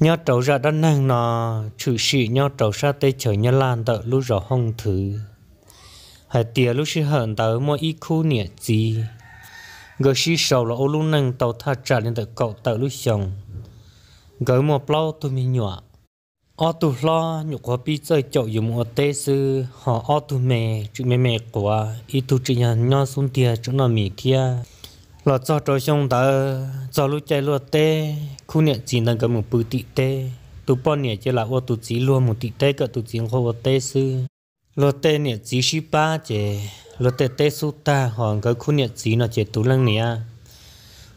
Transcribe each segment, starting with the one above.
nhớ trầu ra đất năng nó chủ sĩ nhớ trầu ra tê chở nhớ lan tờ lúc rõ hông thứ hãy tía lúc sĩ hận tớ mua ít khu nhẹ gì gỡ sĩ sầu là ô lúc năng tàu tha trả lên tờ cậu tờ lúc chồng gỡ mua plau tụi mình nhỏ ô tụ lo nhục hoa bi chơi chậu dùng mua tê sư họ ô tụ mẹ chữ mẹ mẹ của ít tụ chỉ nhà nhớ xuống tía chỗ nào mì kia là cho trâu xong tớ cho lúc chạy lúc tê khu nè chỉ nâng cái một bự tị tê tụ bọn nè chỉ là ô tu chỉ luôn một tị tê cả tu chỉ không có tê sư lô tê nè chỉ shi ba chè lô tê tê su ta hoàng cái khu nè chỉ nó chè tu lăng nè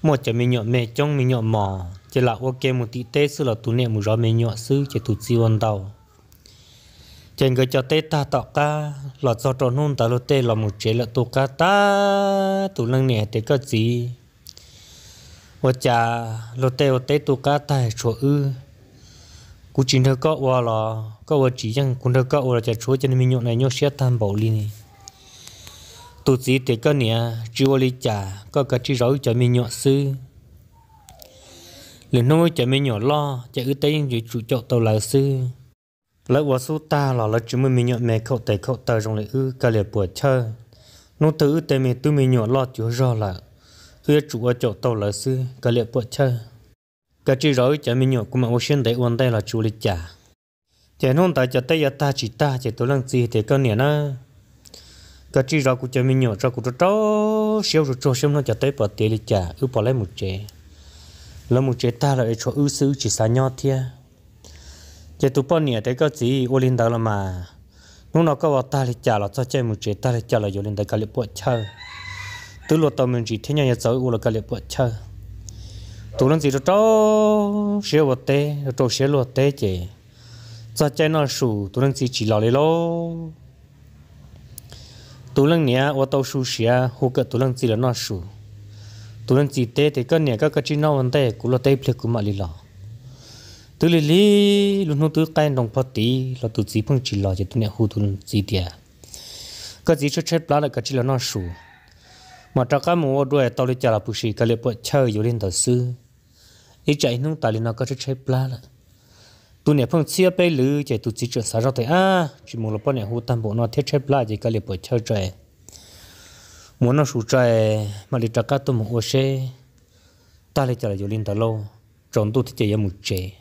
một chè mình nhọ mẹ trong mình nhọ mỏ chỉ là ok một tị tê sư là tu nè một rõ mình nhọ sư chè tu chỉ hoàn đầu trên cái cho tê ta tạo ca là cho tròn hôn ta lô tê là một chế là tu ca ta tu lăng nè tê cái gì chả cá tài chỗ ư cú chín cọ 我家落地我地都家带错 ư，古今头搞我了，搞我只样古头搞我了，就错就那民用来用些担保哩呢。tôi chỉ mình này để cái nè chỉ vào lý chả có cái chỉ rối cho mình nhỏ sư lần nuôi cho mình nhỏ lo cho ư tiên như chủ cho tàu là sư lỡ qua số ta là lỡ chúng mình mình nhỏ mẹ khẩu tay khẩu tay trong lại ư cái liệt buổi chơi nô tử ưu mình tôi mình nhỏ lo chủ rõ là hứa chủ ở chỗ tàu lỡ sư cả liệu bộ chơi cả chỉ rồi chả mình nhổ của mà ocean đấy uốn đây là chủ lịch trả chả không tại chả tay ta chỉ ta chả tôi làm gì thì con nè na cả chỉ rồi của chả mình nhổ rồi của cho cho, xíu rồi cho siêu nó chả tay bỏ tiền lịch trả ưu bỏ lấy một chế là một chế ta lại cho ưu sư chỉ xa nhau thia chả tụi bọn nè đấy có gì olin đó là mà nó nó có vào ta lịch trả là cho chơi một chế ta lịch trả là vô lên đây cả liệu bộ chơi từ lúc tao mình chỉ thấy nhau giờ u là cái liệp bớt chơi tụi nó gì đó cho xe bớt tê cho xe lụa tê chứ cho chơi nó sù tụi nó chỉ chỉ lo lấy lo tụi nó nhá ô tao sù xe hô cái tụi nó chỉ là nó sù tụi nó chỉ tê thì cái nhá cái cái chỉ nó vấn đề cũng là tê phải cũng mà lì lo từ lì lì luôn luôn từ tay đồng phát tí là tụi chỉ phong chỉ lo chứ tụi nó hô tụi nó gì tiệt cái gì cho chết lá là cái chỉ là nó sù mà cho cái mùa đuôi tao đi chợ là bù xì cái lệ bộ chơi rồi lên tàu sư ít chạy nung tài lên nó có chút chơi pla là tụi này phong xia bê lư chạy tu chỉ chơi sao rồi à chỉ muốn là bọn nè hú tam bộ nó thiết chơi pla chỉ cái lệ bộ chơi chơi muốn nó sụt chơi mà đi cho cái tụi mình ô xe ta lên chợ là rồi lên tàu lâu trộn tụi thì chạy một chơi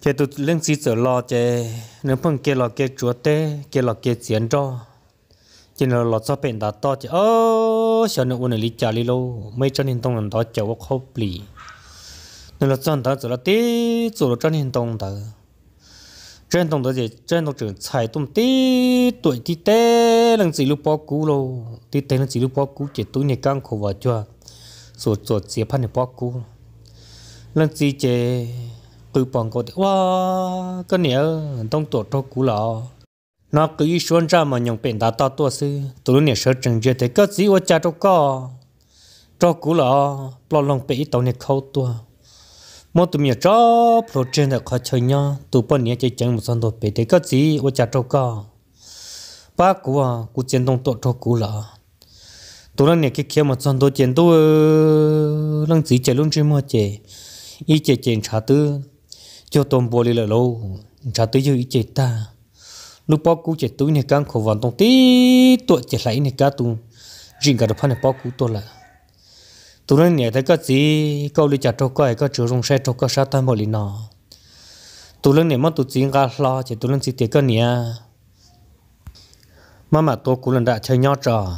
chạy tu lên xí giờ lo chạy nếu phong kia lo kia chúa tê kia lo kia tiền cho chỉ là lọt cho bệnh đã to chứ ơ sao nó uống lý trả lý lâu mấy chân hình tông làm đó chả có khóc Nên là chân đó chỉ là tí chỗ là chân hình tông đó chân tông đó thì chân tông trưởng chạy tông tí tuổi tí tê lần gì lúc bỏ cú lâu tí tê lần gì lúc bỏ cú chỉ tuổi này căng khổ vào cho ruột ruột chỉ phát này bỏ cú lần gì chế cứ bằng có thì wow cái này tông tổ cho cú lão nó cứ ý xuân ra mà nhồng bệnh đá to tua sư tụi nó nè sợ chừng chưa thấy có gì ở cha đâu có cho cú là lo lòng bị tàu này khâu tua mỗi tụi mình cho pro trên là khó chơi nhau tụi bọn nè chơi chân một sân đồ bị thấy có gì ở cha đâu có ba cú à cú chân đông tổ cho cú là tụi nó nè cái kia một sân đồ chân đâu lăng chỉ chơi luôn chơi mà chơi ý chơi chơi trả tư cho tôm bò đi là lâu trả tư cho ý chơi ta lúc bao cú chết túi này căng khổ vận tông tí tuổi chết lại này cá tu riêng cả phan này bao cú tôi là tụi nó nhảy thấy cái gì câu lý chặt trâu cái cái chữ rong xe trâu cái sát tan một lý nọ tụi nó nhảy mất tụi chính cả lo chỉ tụi nó chỉ tiếc cái nhỉ mà mà tôi cũng lần đã chơi nhau trò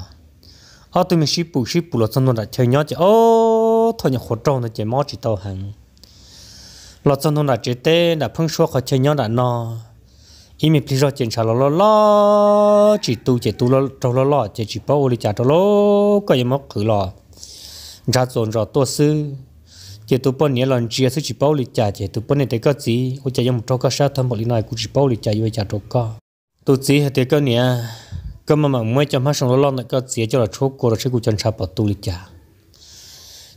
ở tụi mình ship bù ship bù là xong rồi đã chơi nhau chỉ ô thôi nhảy khổ trâu nó chỉ mót chỉ tàu hàng lọt chân rồi đã chết tê đã phăng xua khỏi chơi nhau đã nọ khi mình bây giờ kiểm tra lo lo lo chỉ tu chỉ tu lo trâu lo lo chỉ chỉ bao đi trả trâu lo có gì mất khử lo ra dồn ra tua sư chỉ tu bao nhiêu lần chia sư chỉ bao đi trả chỉ tu bao nhiêu cái gì ô chỉ dùng trâu cái sao thằng bọn đi nói cũng chỉ bao đi trả vô trả trâu cả tu chỉ hết cái nè cơ mà mà mới chăm hết xong lo lo này cái gì cho là chốt cô là chỉ cũng chăm sóc bảo tu đi trả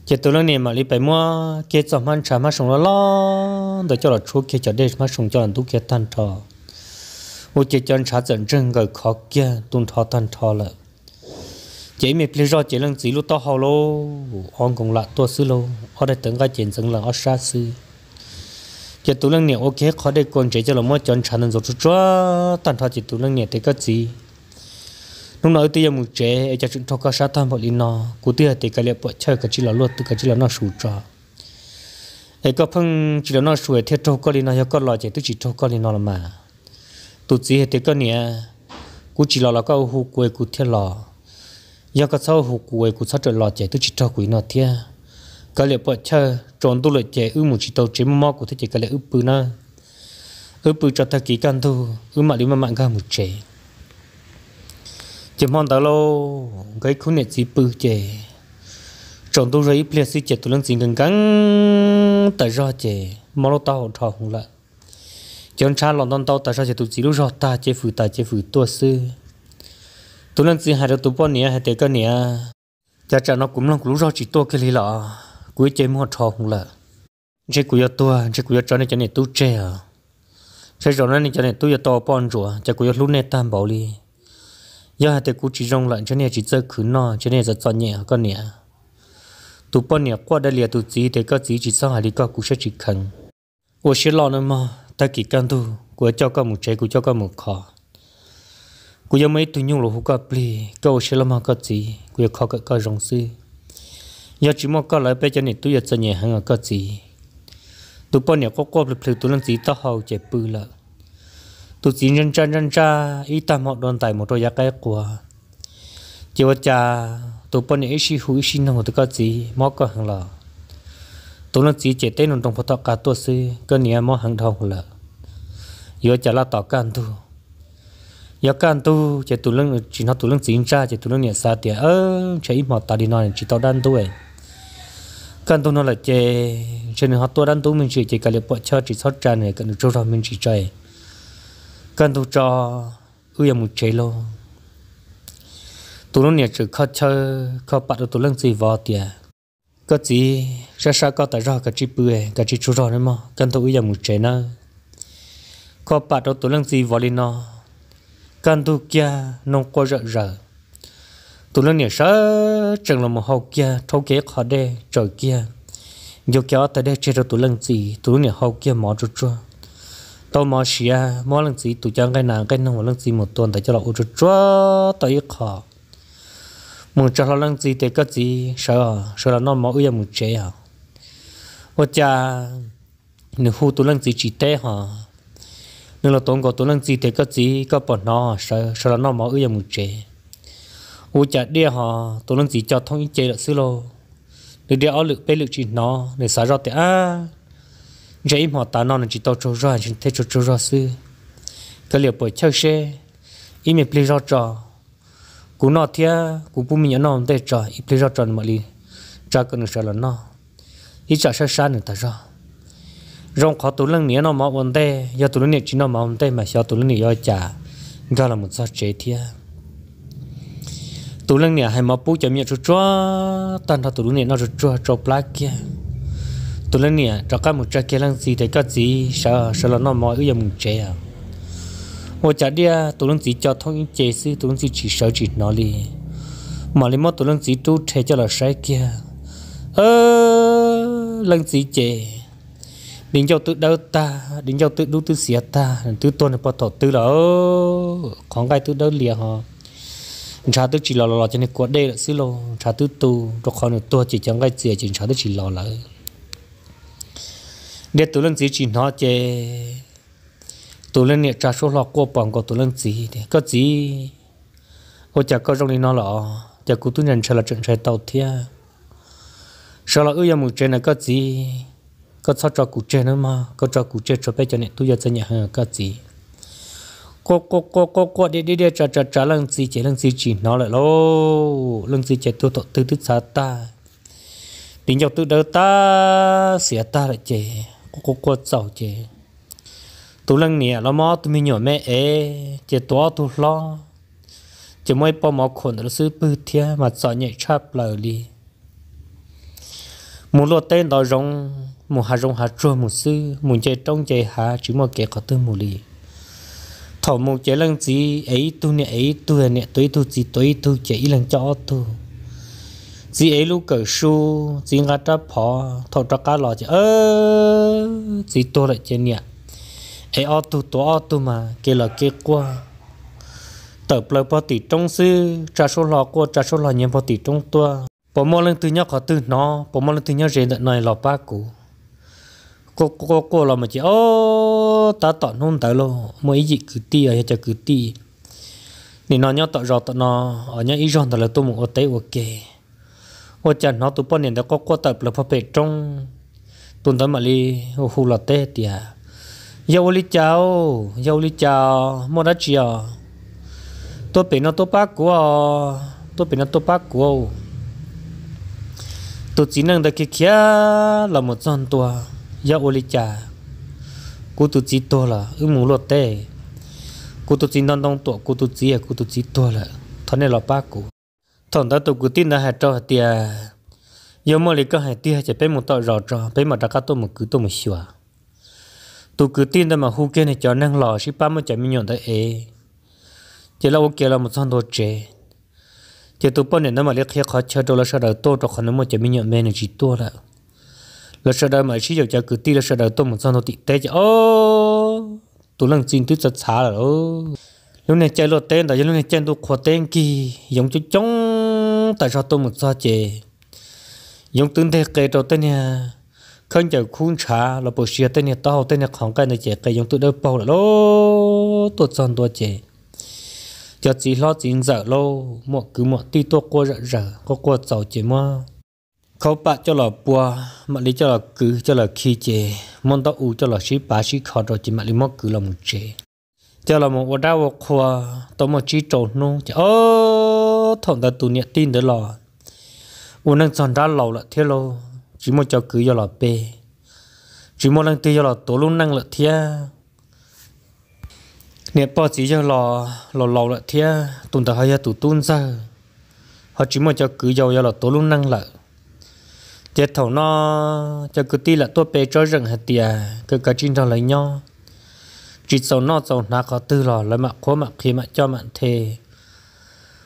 chỉ tu lần này mà đi phải mua kia chăm hết chăm hết xong lo lo để cho là chốt kia cho đây mà xong cho là tu kia tan trò cái 我只将查整整个考卷都抄单抄了。chỉ mình phải rõ chỉ lần chỉ lúc to hào lô ông cũng là to sư lô ở đây từng cái chuyện từng lần ở xa sư chỉ tụ lần này ok khó đây còn chỉ cho là mỗi chọn chán nên rồi chúa tàn thọ chỉ tụ lần này thì cái gì lúc nào tôi một trẻ ở cho chúng tôi có sát tham bọn linh nó cụ tia thì cái liệu bọn chơi cái chỉ là luật cái chỉ là nó sủ trò ấy có phong chỉ là nó sủi theo trâu có linh nó có lo chỉ tôi chỉ trâu có linh nó là mà tụt gì hết cái nè cú chỉ lo là có hụt quê cú thiệt lò do cái sau hụt quê cú sát trở lò chạy tôi chỉ cho quỷ nó thiệt cái liệu bọn chơi trốn tôi lại chạy ư một chỉ tàu chế mỏ của thế chỉ cái liệu ư bự nó ư bự cho ta kỹ căn thu ư mà đi mà mạnh ra một chế chỉ mong tao lâu cái khu này chỉ bự chế trốn tôi rồi ít liệt sĩ chạy tôi lên xin gần gần tại do chế mò lâu tao trò hùng lại chọn cha lòng đón tàu ta sao sẽ tụ chỉ lúc rồi ta chế phụ ta chế phụ tua sư tụ lần gì hai đứa tụ bao nè hai tay cái nè cha cha nó cũng lòng cũng rồi chỉ tua cái lý lọ cuối chế mua trò không là chế cuối giờ tua chế cuối giờ cho nên cho nên tu chế à chế rồi nên cho nên tu giờ to bọn rùa chế cuối giờ lúc này tam bảo đi giờ hai tay cú chỉ rong lại cho nên chỉ chơi khứ nọ cho nên giật giật nhẹ cái nè tụ bao nè qua đây liền tụ chỉ để cái chỉ chỉ sang hai đi có cú sẽ chỉ khẩn 我是老人吗？ta kỳ căn tu của cho con một trái của cho con một khó của giờ mấy tụi nhung lỗ hú cáp pli câu sẽ làm cái gì của khó cái cái rong sư giờ chỉ mong cái lại bây giờ này tụi giờ chơi nhẹ hàng cái gì tụi bọn nhà có qua lịch tụi lần gì tao hầu chạy bự lợ tụi chỉ nhân cha nhân cha ít ta mọi đoàn tài một đôi giá cái của chỉ vật cha tụi bọn nhà ý sĩ hú ý sĩ năng của tụi cái gì mong cái hàng lợ tôi nó chỉ chế tên nó trong phật cả tuổi sư cơ nhà mò hàng đầu là giờ chả là tỏ can tu giờ can tu chế tôi lưng chỉ nói tôi lưng chính cha chế tôi lưng nhà xa tiệt ơ chế ít mà ta đi nói chỉ tao đan tu ấy can tu nó là chế chế nó tôi đan tu mình chỉ chế cái liệu bọ cho chỉ sót tràn này cái nó trâu ra mình chỉ chơi can tu cho ưu yếm một chế lô tôi nó nhà chỉ khó chơi khó bắt được tôi lưng gì vào tiệt có gì ra sao có tại ra cả chi bưởi cả chi chú rò đấy mà cần tôi giờ một chế nó có bà đâu tôi làm gì vào lên nó cần tôi kia nông có rợ rợ tôi làm nhiều sợ chẳng là một hậu kia thâu kế khó đê trời kia nhiều kia tại đây chơi rồi tôi làm gì tôi nhiều hậu kia mỏ cho cho tôi mỏ xia mỏ làm gì tôi chẳng cái nào cái nào làm gì một tuần tại cho là ô cho cho tôi khó mùng cho nó lăng gì thì có gì sợ sợ là nó mỏ uy mùng chế hả à. ô cha nửa hu tu lăng gì chỉ thế hả nửa là tốn của tu lăng gì thì có gì có bỏ nó sợ sợ là nó mỏ uy mùng chế ô cha đi hả tu lăng gì cho thông ý chế là xứ lô nửa đi ở lực bê lực chỉ nó nửa sao ra thì à giờ im họ ta nó là chỉ tao trâu ra chỉ thế trâu trâu ra xứ cái liệu bởi chơi xe im mình plei ra trò cú nọ thia cú bu mình nọ để cho ít lấy ra cho mà đi cho cái nó sợ là nọ ít cho sợ sợ nữa ta cho, rong khó tụ lăng nĩa nó mà vấn đề do tụ lăng nĩa chỉ nó mà vấn đề mà sao tụ lăng nĩa do gọi là một sao chế thia tụ lăng nĩa hay mà bu cho miệng cho cho tan thao tụ lăng nĩa nó cho cho cho black kia tụ lăng nĩa cho cái một cái kia lăng gì thì cái gì sợ sợ là nó mọi cái gì mình chế à 我家里啊，都能自己交通解释，都能自己手指哪里，嘛里嘛都能自己都拆掉了晒 kia，ờ, lần gì chế, đến giờ tự đâu ta, đến giờ tự đâu tự xia ta, tự tôi này bắt đầu tự đó, con cái tự đâu liền hả, cha tự chỉ lò lò cho nên quạt đây là xí lô, cha tự tu, rồi con được tu chỉ chẳng cái gì, chỉ cha tự chỉ lò lại, để tự lần chỉ nó chế tụi lên nè trà số lọ qua bằng có tụi lên gì thì có gì cô chả có trong đi nó lọ chả cô tu nhân sẽ là trận trái tàu thia sau là ưu ya một trên là có gì có sao cho cụ trên nữa mà có cho cụ trên cho bé cho nè tụi giờ nhà hàng có gì cô cô cô cô cô đi đi đi trà trà trà lần gì chỉ lần gì chỉ nó lại lô lần gì chỉ tụi tụi tụi tụi sao ta tính nhau tụi đỡ ta xỉa ta lại chè cô cô cô giàu chè tu lăng nè nó mò tu mi nhỏ mẹ ế chỉ to tu lo chỉ mới bỏ mò khổn nó sư bự thia mà sợ nhẹ chắp lờ li, mù lo tên đó rong mù hà rong hà chua mù sư mù chế trong chế hà chỉ mò kẻ có tư mù li, thọ mù chế lăng gì ấy tu nè ấy tu nè tuổi tu gì tuổi tu chế ý lăng cho tu chỉ ấy lúc cởi su chỉ ngắt ra phò thọ trắc cá lò chỉ ơ chỉ tôi lại chế nhẹ ai auto to auto mà kể là kể qua tờ bờ bờ tỷ trong sư trả số lò qua trả số lò nhận bờ tỷ trong tua bỏ mò lên từ nhau khó từ nó bỏ mò lên từ nhau rèn đợt này lò ba cũ cô cô cô là mà chỉ ô ta tọt nôn tới lo mỗi gì cứ ti ở chợ cứ ti nên nó nhau tọt rò tọt nó ở nhau ý ròn tọt là tôi muốn ở tế ok ô chả nó tụi bọn này đã có qua tập là phải trong tuần tới mà đi hù là tê tiệt yêu lý chào yêu lý chào mua đất chia tôi bị nó tôi bác của tôi bị nó tôi bác của tôi chỉ năng được kia kia là một con tua yêu lý cha cô tôi chỉ to là ưng mù lột tê cô tôi chỉ non đông tua cô tôi chỉ à, cô tôi chỉ to là thằng này là bác của thằng đó tôi cứ tin là hạt trâu hạt yêu dâu mua lý có hạt tia chỉ bé một tọt rò trò bé mà đã cắt tôi một cứ tôi một xua tôi cứ tin đó mà hú kia này cho năng lò ship ba mà chạy mình nhọn tới ế chỉ là ok là một son đồ trẻ chỉ tôi bao nhiêu đó mà liếc kia khó chơi đâu là sao đời tôi cho khả năng mà chạy mình nhọn mẹ này chỉ tôi là là sao đời mà chỉ giờ cho cứ tin là sao đời tôi một son đồ tị tế chứ tôi lần xin tôi rất xa rồi lúc này chơi lột tên tại lúc này chơi tôi khó tên kì, dùng chú chống tại sao tôi một sao chè dùng tương thế kể đầu tên nha không giờ khung trà là bộ xe tên nhà tàu tên nhà khổng cái này chạy cái giống tụi đỡ bao là lô tổ tròn tổ chạy giờ chỉ lo chỉ dở lô một cứ một tí tôi qua rợ rợ có qua giàu chạy mà khâu bạc cho là bùa mà lý cho là cứ cho là khi chạy món tàu u cho là xí bá xí khó rồi chỉ mà lý mất cứ là một chạy cho là một quả đau một khoa tôi một chỉ trộn nô chạy ô thằng ta tu nhà tin đó là u năng tròn ra lâu là thế lô chỉ một cháu cứ do là bê chỉ một lần tư do là tổ luôn năng lực thia nè bỏ chỉ do là là lâu lực thia tụi ta hay là tụi tuôn ra họ chỉ một cháu cứ do do là tổ luôn năng lực chết thầu nó cho cứ tí là tôi bê cho rừng hạt tiề cứ cả chín thằng lấy nhau chỉ sầu nó sầu nó có tư lò lấy mặt khó mặt khi mặt cho mặt thề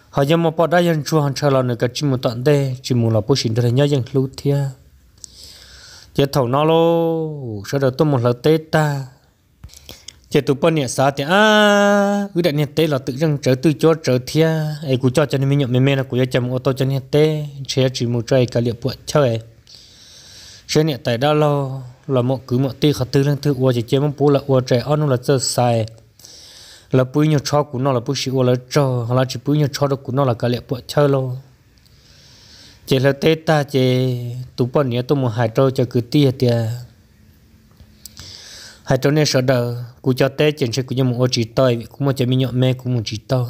họ giờ mà bỏ đá dân chua hàng chờ là người cả chỉ một tận đây chỉ muốn là bố xin được nhau dân lưu thiệt chế thầu nó lô sau đó tôi một lần tê ta chế tụ bọn nhẹ xã thì à cứ đại nhẹ tê là tự dưng trở tự cho trở thia ấy cũng cho cho nên mình nhận mềm mềm là cũng chăm ô tô cho nhẹ tê chế chỉ một trai cả liệu bộ chơi chế nhẹ tại đó lo là một cứ một tê khát tư lên thứ ua chỉ chế mong bố là ua trẻ ăn là chơi sai là bùi nhiều cho của nó là bùi xịu là cho là chỉ bùi nhiều cho đó của nó là cả liệu bộ chơi luôn chỉ là tết ta chỉ tụ bọn nhớ tôi một hai trâu cho cứ tia tia hai trâu này sợ đỡ cú cho tết chuyện sẽ cú nhớ một chỉ tôi cũng một chỉ mi nhọ mẹ cũng một chỉ to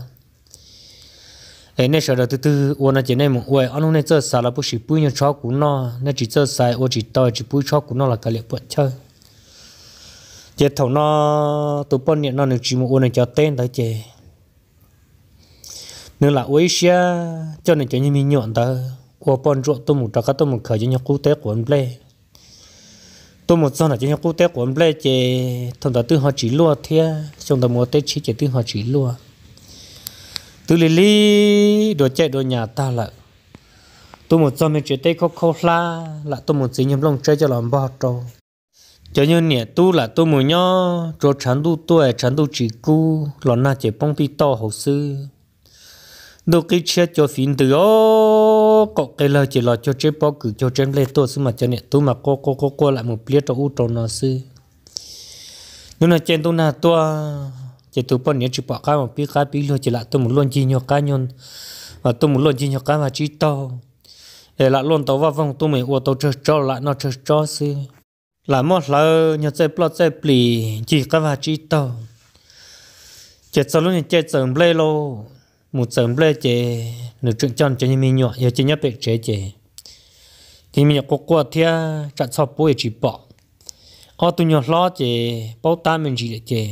ấy này sợ đỡ từ từ ô nó chỉ này một ô anh này chơi xả là bút chỉ bút nhớ chó cú nó nó chỉ chơi xài ô chỉ to chỉ bút chó cú nó là cái liệu bận chơi chỉ thầu nó tụ bọn nhớ nó được chỉ một ô này cho tên tới chỉ nữa là ô xia cho nên cho như mi nhọn tới của bọn ruộng tôi một trạc tôi một khởi những quốc tế của anh Blake tôi một giờ là những quốc tế của anh Blake chỉ thằng ta tư họ chỉ lúa thế trong ta mua tết chỉ chỉ tư họ chỉ lúa từ lì lì đồ chạy đồ nhà ta là tôi một giờ mình chỉ tết khóc khó la là tôi một xin nhầm lòng chơi cho làm bao trâu cho nên nè tu là tôi muốn nhớ cho chán tu tôi chán tu chỉ cu lọ na chỉ bông pi to hồ sư đồ cái chia cho phim từ ó có cái lời chỉ là cho chế bao cử cho chế lên tôi xí mà cho nè tôi mà cô cô cô cô lại một biết cho u tròn nó xí nhưng là trên tôi là tôi chỉ tôi bao nhiêu chỉ bỏ cái một biết cái biết luôn chỉ là tôi một luôn chi nhau cá nhân và tôi một luôn chi nhau cá mà chỉ to để là luôn tàu vào vòng tôi mới uo tàu chơi cho lại nó chơi cho xí là một là nhà chơi plot chơi plì chỉ cá và chỉ to chết sau lúc này chết sớm lên luôn một sớm lê chế nửa chuyện chọn cho những mi nhỏ giờ chỉ nhớ bị chế chế thì mình có qua thia chặt sọp bôi chỉ bỏ ở tụi nhỏ lo chế bao ta mình chỉ để chế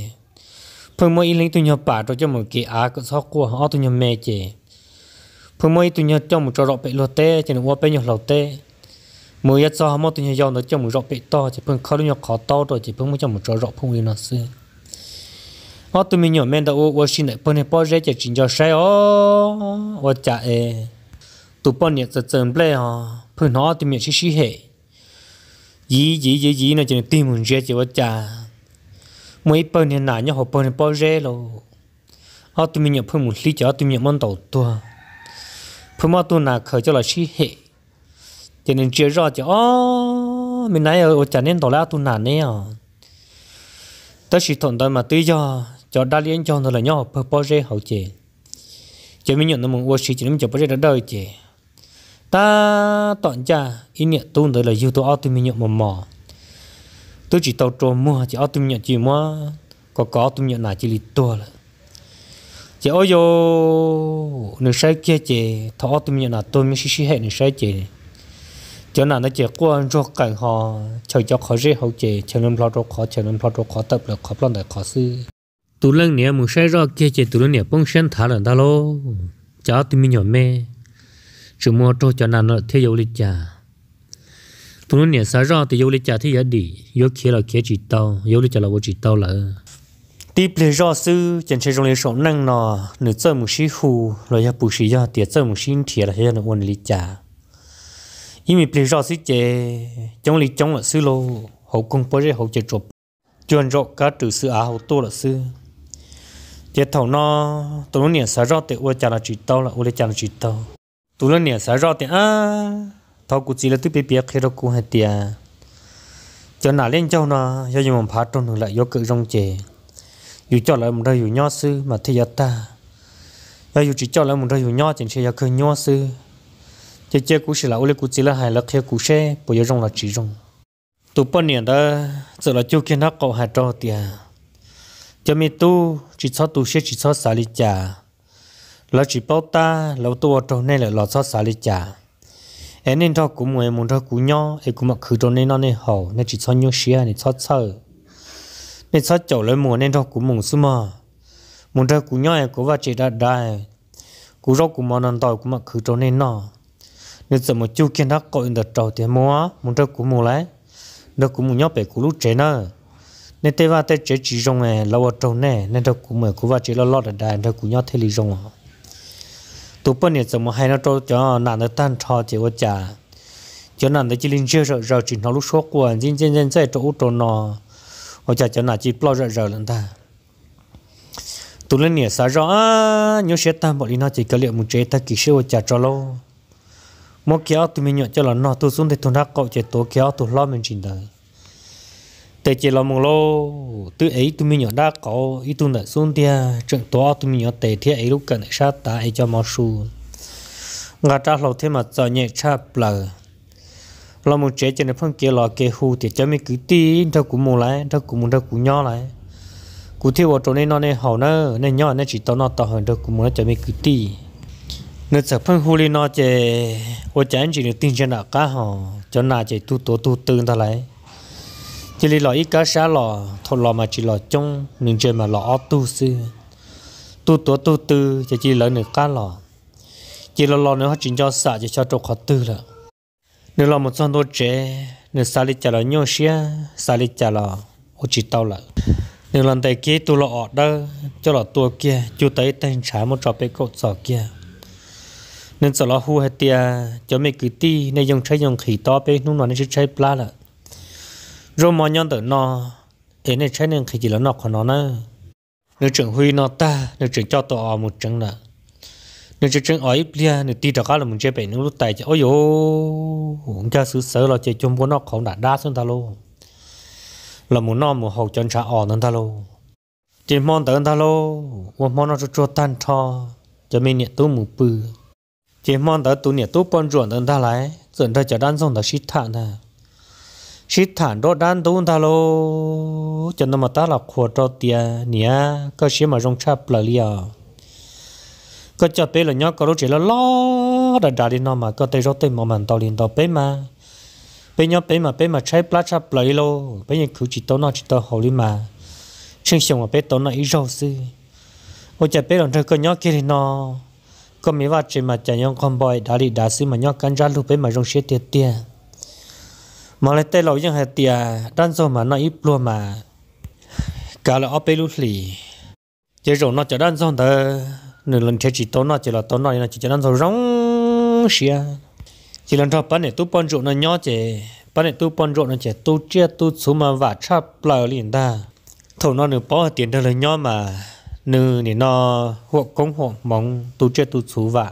phương mỗi linh tụi nhỏ bả cho cho một cái á cái sọp qua ở tụi nhỏ mẹ chế phương mỗi tụi nhỏ cho một trò rọ bị lo té cho nó qua bên nhỏ lo té, mỗi giờ sau hôm tụi nhỏ giàu nó cho một rọ bị to chỉ phần khó tụi khó to rồi chỉ phần mỗi cho một trò rọ phương đi nó xưa họ tụi mình nhớ men đâu ô xin đấy, bên này bao giờ chỉ chính cho sai ô ô chả ê tụi bên này sẽ chậm lại hả bên họ tụi mình chỉ xí hệ gì gì gì gì nó chỉ tìm mình ra chỉ ô chả mỗi bên này nãy nhá họ bên này bao giờ lo họ tụi mình nhớ bên một lý cho tụi mình mong đồ tua bên mà tụi nào khởi cho là xí hệ cho nên chia ra cho ô mình nãy ô chả nên tỏ lá tụi nào nè tất tới chỉ thuận mà tí cho cho đa liên cho nó là nhau phơ bó rê hậu chế cho mình nhận nó mong ô sĩ chỉ nắm cho bó rê đã đời chế ta tọn cha ý niệm tu đó là yêu tôi ao tôi mình nhận một mò tôi chỉ tàu trộm mua chỉ ao tôi nhận chỉ mua có có tôi nhận là chỉ lì tua là chỉ ôi yo nửa sai kia chế thọ tôi nhận là tôi mới xí xí hệ nửa sai chế cho nên nó chỉ qua cho cảnh họ chờ cho khó dễ hậu chế chờ nên lo cho khó chờ nên lo cho khó tập là khó lo để khó sư tụ lần nè mù sai rõ kia chế tụ lần nè bông sen thả lần ta lô cháu tụi mình nhỏ mê sự mua trâu cho nàng nó theo dấu lịch trà tụi nó nè sai rõ thì dấu lịch trà thì giá đi dấu kia là kia chỉ tao dấu lịch trà là vô chỉ tao là tiếp lấy rõ sư chẳng chơi trong lấy sổ năng nọ nửa chơi mù sĩ hù rồi ya bù sĩ ya tiệt chơi mù sĩ thiệt là thế nó ôn lịch trà ý mình lấy rõ sư chế chống lịch chống là sư lô hậu công bơi hậu chế trộm chuẩn rõ cả trừ sư á hậu tô là sư chế thầu nó tụi nó niệm sợ rõ thì ua chả là chỉ tao là ua chả là chỉ tao tụi nó niệm sợ rõ thì à thao cụ chỉ là tụi bé bé khi đó cụ hết tiệt cho nà lên cho nó cho nhưng mà phá trong nữa lại do cự rong chè dù cho lại một đời dù nho sư mà thi ta do dù chỉ cho lại một đời dù nho chỉ là khơi nho sư chế chế cụ sẽ là ua để chỉ là hài là khi cụ sẽ bây giờ rong là chỉ rong tụi bọn niệm đó chỉ là chú kiến nó cậu hạt trâu tiệt cho mi tu chỉ cho tu sẽ chỉ cho xả lý trả là chỉ bao ta lâu tu ở trong này là lo cho xả lý trả em nên cho cũng người muốn cho cũng nhau em cũng mặc khử trong này nó nên hậu nên chỉ cho nhau xia nên cho sợ nên cho chậu lấy mùa nên cho cũng mùng xí mà muốn cho cũng nhau em cũng vào chỉ đã đại cũng rót cũng mòn ăn tỏi e cũng mặc khử trong này nó nên giờ một chút kiến đã gọi được trầu tiền mua muốn cho cũng mùng lấy được cũng mùng nhau về cũng lúc trẻ nữa nên tế và tế chế chỉ rong này lâu ở trong này nên đâu cũng mà cũng vào chỉ lo lo được đại đâu cũng nhau thế lý rong à tụ bên này 怎么还能做 cho nạn được tan trò chỉ có trả cho nạn được chỉ linh chưa rồi rồi chỉ nó lúc số của anh chính chính chính chỗ chỗ nó hoặc là cho nạn chỉ bao rồi rồi lần ta tụ lên này sao rõ nhớ sẽ tan bọn đi nó chỉ có liệu một chế ta kỳ sẽ trả cho lâu mỗi kéo tụi mình nhận cho là nó tụi xuống thì tụi nó cậu chế tố kéo tụi lo mình chỉnh đời tại chỉ là một lo tự ấy tụi mình nhỏ đã có ý tụi này xuống thì trận to tụi mình nhỏ tệ thì ấy lúc cần sát ta ấy cho mau su ngã trả lâu thêm mà cho nhẹ chạp là là một trẻ cho nên phong kia là kia hù thì cho mình cứ tin theo cũng muốn lại theo cũng muốn theo cũng nhỏ lại cụ thiếu vào chỗ này nó này hậu nó này nhỏ nó chỉ tao nó tao hơn theo cũng muốn cho mình cứ tin nó sợ phong hù lên nó chè ở chán chỉ được tin cho nó cả họ cho nà chè tu tổ tu tương ta lại chỉ là ít cá sá lo thôi lo mà chỉ lo chung nên chơi mà lo lò tu sư tu tu tu tư chỉ chỉ lo nửa cá lo chỉ lo lo nữa họ cho xả chỉ cho trộn khó tư là nếu lò một son đôi chế nếu xả lịch trả lò nhau xia xả lịch trả lò ô chỉ tao là nếu lần tay kia tu lo ọt đó cho lo tu kia chú tới tay trái một trò bé cột sọ kia nên sợ lo hu hết tia cho mấy cái ti nên dùng trái dùng khí to bé nung nó nên chơi plá là rồi mọi nhân tử nó thế này trái nên khi chỉ là nó của nó nữa nếu trưởng huy nó ta nếu trưởng cho tao một chân là nếu trưởng trưởng ấy bia nếu ti đó là mình chơi bể nếu lúc tài chứ ôi yo ông cha xứ sở là chơi chung với nó không đã đa xuống ta luôn là một nó một học chân trả ở nên ta luôn chỉ mong tới ta luôn muốn mong nó cho cho tan cho cho mình nhận tu một bự chỉ mong tới tu nhận tu bận rộn tới ta lại rồi ta cho đan xong ta xịt thản nè sĩ thản đó đan tung ta lô cho nó mà ta là khổ cho tiền nhá có sĩ mà rong chắp là lia có cho bé là nhóc có lúc chỉ là lo đã đã đi nó mà có tay rất tay mà mình tao liền tao bé mà bé nhóc bé mà bé mà chạy plát chắp lại lô bé những cứ chỉ tao nó chỉ tao hầu đi mà trên sống mà bé tao nó ít rau sư ôi chả bé là thằng con nhóc kia thì nó có mấy vợ chỉ mà chả nhóc con boy đã đi đã sư mà nhóc cắn ra lúc bé mà rong xe tiệt tiệt mà lại tay lâu nhưng hạt tiề đan số mà nó ít luôn mà cả là ốp lũ lì chỉ rồi nó chỉ đan số thôi nửa lần chơi chỉ tốn nó chỉ là tốn nó là chỉ chỉ đan số rong xia chỉ lần thọ bán này tu bón rượu nó nhỏ chỉ bán này tu bón rượu nó chỉ tu chia tu số mà vả chắp lờ liền ta thầu nó nửa bỏ tiền thôi là nhỏ mà nửa thì nó hộ công hộ mong tu chia tu số vả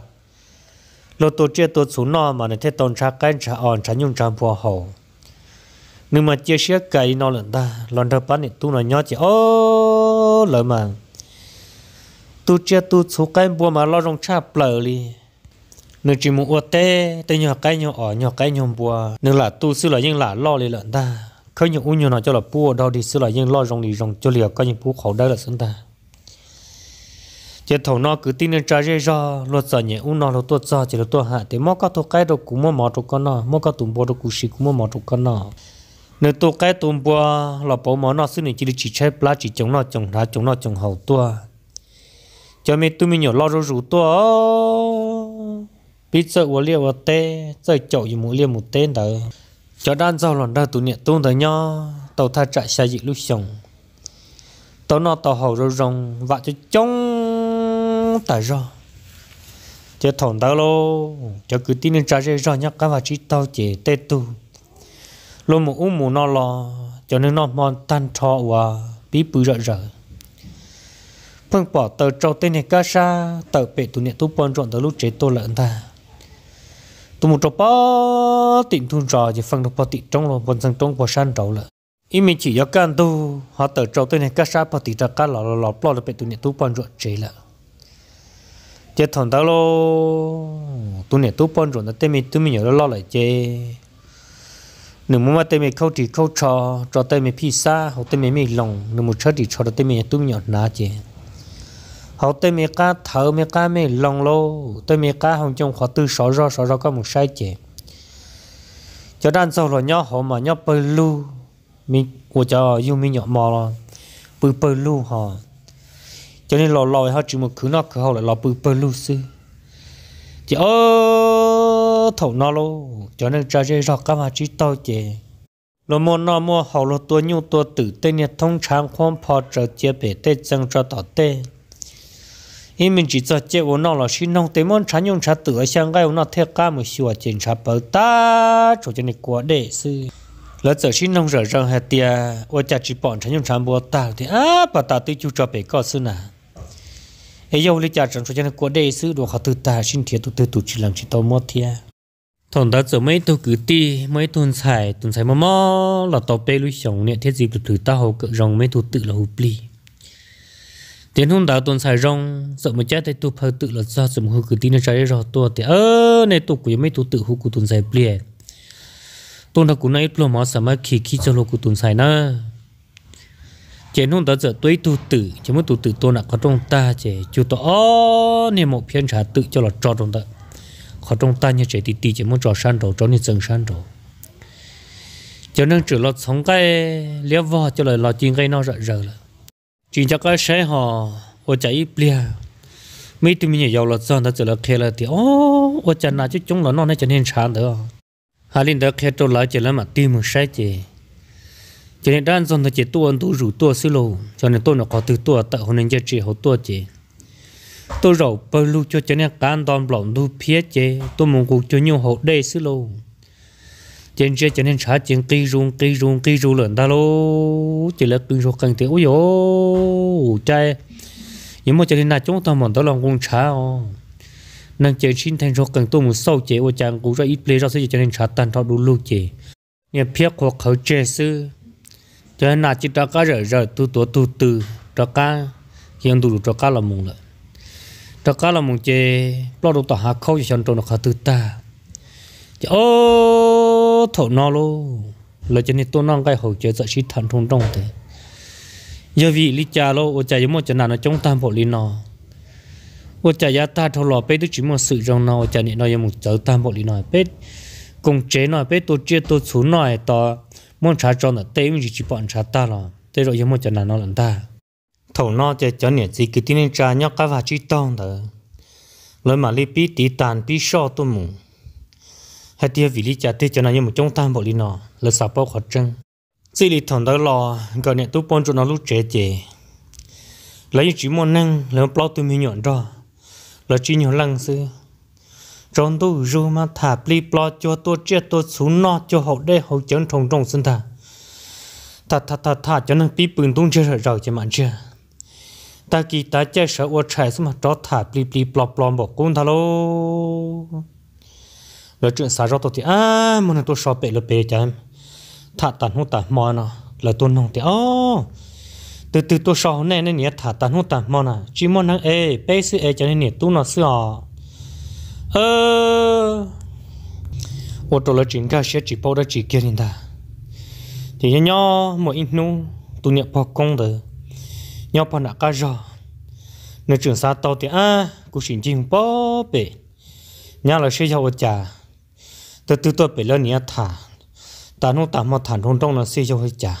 lo tu chia tu số nó mà này thấy tồn tra cái trả on trả nhung trả phù hậu nhưng mà chưa xé cái nó lần ta lần đầu bán thì tu nó nhớ chỉ ô lỡ mà tu chưa tu số cái bùa mà lo rong cha bờ đi nếu chỉ muốn tê tê nhỏ cái nhỏ ở nhỏ cái nhỏ bùa nếu là tu sư là nhưng là lo đi lần ta khơi nhiều u nhiều nó cho là bùa đâu đi sư là nhưng lo rong đi rong cho liều có những bùa khẩu đây là sân ta chỉ thầu nó cứ tin nên trái dễ cho lột sợ nhẹ u nó lột tu ra chỉ lột tu hạ thì mò có thuộc cái đồ cũng mò mò thuộc con nó mò có tụng bò đồ cũng xì cũng mò mò thuộc con nó nếu tôi cái tôm bò là bố mỏ nó xin chỉ chỉ chơi plá chỉ trồng nó trồng thá trồng nó trồng hậu tua cho mình tôi mới nhỏ lo rồi rủ tua biết sợ của liệu tê sợ chậu gì mũi liệu một tên đó cho đan rau lòn ra tụ niệm tung tới nho tàu tha chạy xa dị lúc sống tàu nó tàu hậu rồi rồng vạ cho trông tại do, cho thòng đó, lô cho cứ tin nên trả ra rồi nhắc các bà chỉ tao chỉ tê tu lô mù u mu no lo cho nên nó mòn tan trọ và bí bự rợ rợ phương bỏ tờ trâu tên này ca sa tờ bệ tụ niệm tu bòn trọn tờ lúc chế tô lợn ta tụ một trâu bó tìm thu trò chỉ phân được bỏ tị trong lo bòn sang trong bò san trâu lợn ý mình chỉ do can tu họ tờ trâu tên này ca sa bỏ tị trà ca lọ lọ lọ lọ được bệ tụ niệm tu bòn trọn chế lợn chế thằng ta lo tụ niệm tu bòn trọn tờ tên mình tụ mình nhớ lo lại chế nếu muốn mà tên mình câu chỉ câu trò trò tên mình pizza hoặc tên mình mì lòng nếu muốn chơi thì trò tên mình tụm nhỏ ná chứ hoặc tên mình cá thở mình cá mình lòng lô tên mình cá hồng trong khó tư sáu rau sáu rau có một sai chứ cho đàn sau là nhau họ mà nhau bơi lu mình của cho yêu mình nhỏ mò lo bơi bơi lu họ cho nên lò lòi họ chỉ một cứ nó cứ họ lại lò bơi bơi lu sư chỉ ơ thầu nó luôn cho nên cho dây rọc các mà chỉ tao chè lô mô nọ mô hậu lô tua nhung tua tử tê nhiệt thông trang khoan phò trở chia bể tê chân cho tỏ tê ý mình chỉ cho chè vô nọ là xin nông tế môn trá nhung trá tử ở sang vô nọ thê ca mùi xìa chèn trá bờ ta cho chân này của đệ sư lỡ giờ xin nông rở răng hạt tia ô chà chỉ bọn trá nhung trá bùa ta thì á bà ta tư chú cho bể có sư nà ấy yêu lý chà trần cho chân này của đệ sư đồ khó tư ta xin thiệt tu tư tu chỉ làm chỉ tao mót thiệt thằng đó giờ mấy tôi cứ ti mấy tuần xài tuần xài mà mò là tao bê lui sống nè thiết gì được thử tao hậu cỡ rong mấy tôi tự là hụp ly tiền hôm đó tuần xài rong sợ mà chết thì tôi phải tự là do sợ hụp cứ ti nó trái rồi tôi thì ơ này tôi cũng mấy tôi tự hụp của tuần xài pliệt tôi đã cũng nói lo mà sợ mà khi khi cho lo của tuần xài nữa chế nông đó giờ tôi tu tự chế muốn tu tự tôi đã có trong ta chế chú tôi ó nên một phiên trả tự cho là trò trong đó họ trong ta như thế thì tí chỉ muốn cho san đồ cho nên dừng san đồ cho nên chỉ là sống cái liếc vào cho lời lo chuyện cái nó rợ rồi. là chuyện cho cái xe họ ở chạy bia mấy tụi mình giàu là dân, nó chỉ là khe là thì ô ở chân nào chứ chúng là nó này cho nên sáng nữa hà linh đã khe cho lại chỉ là mà tim một sai chỉ cho nên đan dòng thì chỉ tua tu rủ tua xí lô cho nên tôi nó có từ tua tại hôm nay chỉ họ tua chỉ tôi rổ bơ lu cho chân nên cán đòn lỏng lu phía chế tôi muốn cuộc cho nhiều hậu đây xứ lô trên chế cho nên trả chiến kỳ rung kỳ rung kỳ rung lợn ta lô chỉ là kỳ rung cần tiền ôi trai nhưng mà cho nên là chúng ta mòn đó lòng quân trả nâng chế sinh thành rung cần tôi muốn sâu chế ôi chàng cũng ra ít lấy ra sẽ cho nên trả tàn thọ đủ lu chế nhà phía của khẩu chế sư cho nên là chỉ ta cá rời rời tu tu tu tu ta cá hiện đủ cho cá là mùng lợi đó cá là mùng chê lo đồ tỏ hạ khâu cho chọn nó khá tự ta chứ ô thổ nó lô là cho nên tôi nong cái hậu chế sợ sĩ thần thôn trong thế giờ vì lý cha lô ô cha giống một chân nào nó chống tam bộ lý nó ô cha giá ta thâu lò bê tôi chỉ một sự trong nó ô cha nên nó giống một chở tam bộ lý nó bê cùng chế nó bê tôi chia tôi xuống nó tỏ muốn trả cho nó tê mình chỉ bọn trả ta lò tê rồi giống một chân nào nó lần ta thầu nó cho cho nè gì cái tin trà nhóc cá vào chi tông đó lời mà li pi tí tàn pi so tôi mù hay tiếc vì lý cha tiếc cho nó như một trong tam bộ lý nọ, là sao bao khó trăng chỉ lý thằng đó lo gọi nè tôi bón cho nó lúc trẻ trẻ lấy chỉ một năng lấy bao tôi mới nhọn đó là chỉ nhọn lăng xưa trong tôi rồi mà thả pli plo cho tôi chết tôi xuống nó cho hậu đây hậu chấn trồng trồng sinh thà thà thà thà thà cho nó pi bừng tung chơi rồi chơi mạnh chơi ta kỳ ta chơi sợ ô trẻ xong mà thả bì bì plop plop bỏ cũng thà lô lời chuyện xả rõ tôi thì à mà nó tôi sợ bể là bể cho em thả tàn hút tàn mò nó là tôi nông thì ô từ từ tôi sợ này nè nhớ thả tàn hút tàn mò nè chỉ mò năng ê bê sư ê cho nè nhớ tôi nó sư ờ ờ ô tô là chuyện cả sẽ chỉ bao đó chỉ kia nhìn ta thì nhớ mỗi ít nu tôi nhớ bỏ công rồi nhau bỏ nạ cá rò nơi trường xa tàu thì à cũng xin chinh bó bể nhà là xây cho cha từ từ tôi bể lên nhà thả ta nô ta mà thản hôn trong là xây cho cha